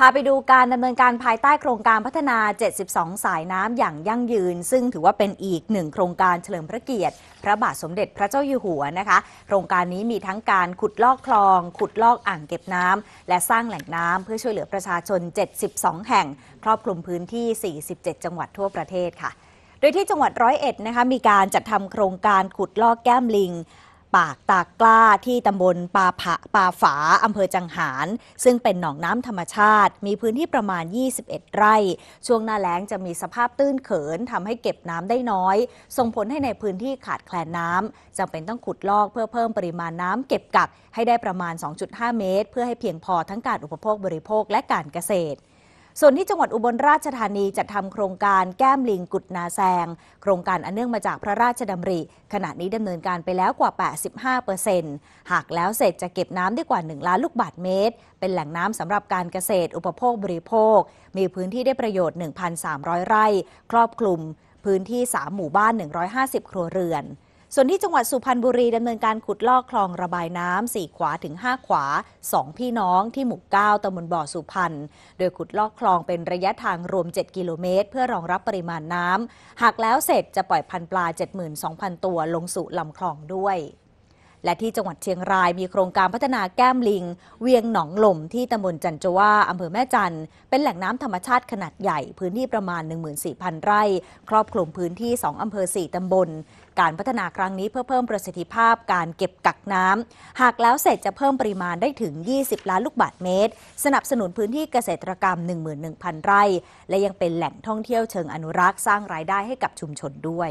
พาไปดูการดำเนินการภายใต้โครงการพัฒนา 72 สายน้ำอย่างยั่งยืน ซึ่งถือว่าเป็นอีกหนึ่งโครงการเฉลิมพระเกียรติ พระบาทสมเด็จพระเจ้าอยู่หัวนะคะ โครงการนี้มีทั้งการขุดลอกคลอง ขุดลอกอ่างเก็บน้ำและสร้างแหล่งน้ำเพื่อช่วยเหลือประชาชน 72 แห่ง ครอบคลุมพื้นที่ 47 จังหวัดทั่วประเทศค่ะโดยที่จังหวัดร้อยเอ็ดนะคะมีการจัดทำโครงการขุดลอกแก้มลิงปากตากล้าที่ตำบลปาผะปาฝาอำเภอจังหาร ซึ่งเป็นหนองน้ำธรรมชาติ มีพื้นที่ประมาณ 21 ไร่ ช่วงหน้าแล้งจะมีสภาพตื้นเขินทำให้เก็บน้ำได้น้อย ส่งผลให้ในพื้นที่ขาดแคลนน้ำจำเป็นต้องขุดลอกเพื่อเพิ่มปริมาณน้ำเก็บกัก ให้ได้ประมาณ 2.5 เมตร เพื่อให้เพียงพอทั้งการอุปโภคบริโภคและการเกษตรส่วนที่จังหวัดอุบลราชธานีจัดทำโครงการแก้มลิงกุดนาแซง โครงการอันเนื่องมาจากพระราชดำริ ขณะนี้ดำเนินการไปแล้วกว่า 85%หากแล้วเสร็จจะเก็บน้ำได้กว่า 1 ล้านลูกบาทเมตร เป็นแหล่งน้ำสำหรับการเกษตร อุปโภคบริโภค มีพื้นที่ได้ประโยชน์ 1,300 ไร่ ครอบคลุม พื้นที่ 3 หมู่บ้าน150ครัวเรือนส่วนที่จังหวัดสุพรรณบุรีดำเนินการขุดลอกคลองระบายน้ำสี่ขวาถึง 5 ขวา 2 พี่น้องที่หมู่ 9ตำบลบ่อสุพรรณ โดยขุดลอกคลองเป็นระยะทางรวม 7 กิโลเมตร เพื่อรองรับปริมาณน้ำ หากแล้วเสร็จจะปล่อยพันปลา 72,000 ตัวลงสู่ลำคลองด้วยและที่จังหวัดเชียงรายมีโครงการพัฒนาแก้มลิง เวียงหนองหล่มที่ตำบลจันจว่าอำเภอแม่จัน เป็นแหล่งน้ำธรรมชาติขนาดใหญ่พื้นที่ประมาณ 14,000 ไร่ ครอบคลุมพื้นที่ 2อำเภอ4ตำบล การพัฒนาครั้งนี้เพื่อเพิ่มประสิทธิภาพการเก็บกักน้ำหากแล้วเสร็จจะเพิ่มปริมาณได้ถึง 20 ล้านลูกบาศก์เมตร สนับสนุนพื้นที่เกษตรกรรม11,000 ไร่ และยังเป็นแหล่งท่องเที่ยวเชิงอนุรักษ์สร้างรายได้ให้กับชุมชนด้วย